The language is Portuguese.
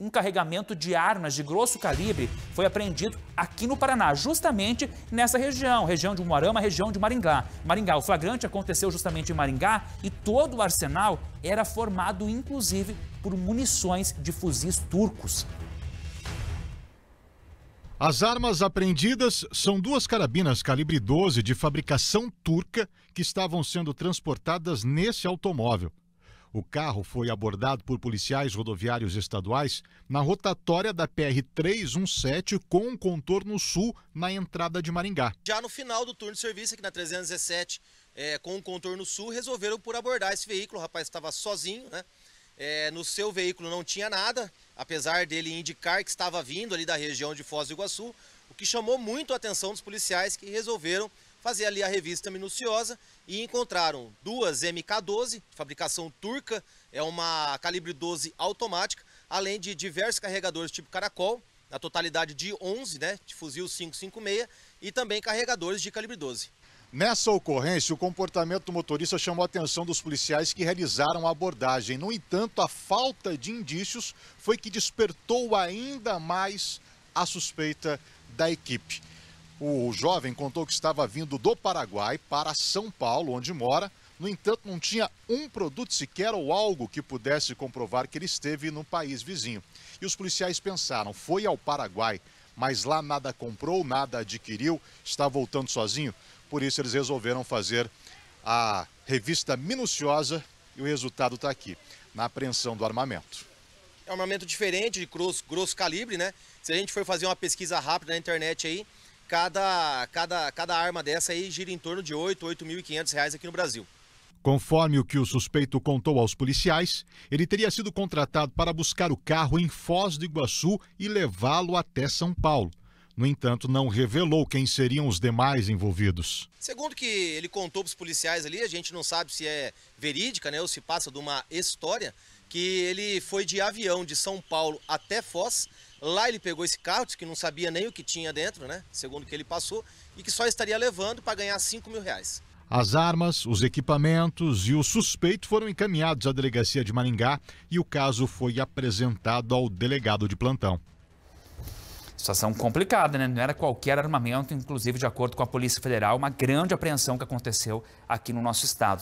um carregamento de armas de grosso calibre foi apreendido aqui no Paraná, justamente nessa região, região de Moarama, região de Maringá. Maringá, o flagrante aconteceu justamente em Maringá e todo o arsenal era formado inclusive por munições de fuzis turcos. As armas apreendidas são duas carabinas calibre 12 de fabricação turca que estavam sendo transportadas nesse automóvel. O carro foi abordado por policiais rodoviários estaduais na rotatória da PR 317 com um contorno sul na entrada de Maringá. Já no final do turno de serviço, aqui na 317, é, com o um contorno sul, resolveram por abordar esse veículo. O rapaz estava sozinho, né? É, no seu veículo não tinha nada, apesar dele indicar que estava vindo ali da região de Foz do Iguaçu, o que chamou muito a atenção dos policiais que resolveram fazer ali a revista minuciosa e encontraram duas MK12, fabricação turca, é uma calibre 12 automática, além de diversos carregadores tipo caracol, na totalidade de 11, né, de fuzil 556 e também carregadores de calibre 12. Nessa ocorrência, o comportamento do motorista chamou a atenção dos policiais que realizaram a abordagem. No entanto, a falta de indícios foi que despertou ainda mais a suspeita da equipe. O jovem contou que estava vindo do Paraguai para São Paulo, onde mora. No entanto, não tinha um produto sequer ou algo que pudesse comprovar que ele esteve no país vizinho. E os policiais pensaram: foi ao Paraguai, mas lá nada comprou, nada adquiriu, está voltando sozinho. Por isso, eles resolveram fazer a revista minuciosa e o resultado está aqui na apreensão do armamento. É um armamento diferente, de grosso, grosso calibre, né? Se a gente for fazer uma pesquisa rápida na internet aí, Cada, cada, cada arma dessa aí gira em torno de 8, 8.500 reais aqui no Brasil. Conforme o que o suspeito contou aos policiais, ele teria sido contratado para buscar o carro em Foz do Iguaçu e levá-lo até São Paulo. No entanto, não revelou quem seriam os demais envolvidos. Segundo que ele contou para os policiais ali, a gente não sabe se é verídica, né, ou se passa de uma história, que ele foi de avião de São Paulo até Foz, Lá ele pegou esse carro, que não sabia nem o que tinha dentro, né? Segundo que ele passou, e que só estaria levando para ganhar 5 mil reais. As armas, os equipamentos e o suspeito foram encaminhados à delegacia de Maringá e o caso foi apresentado ao delegado de plantão. Situação complicada, né? Não era qualquer armamento, inclusive, de acordo com a Polícia Federal, uma grande apreensão que aconteceu aqui no nosso estado.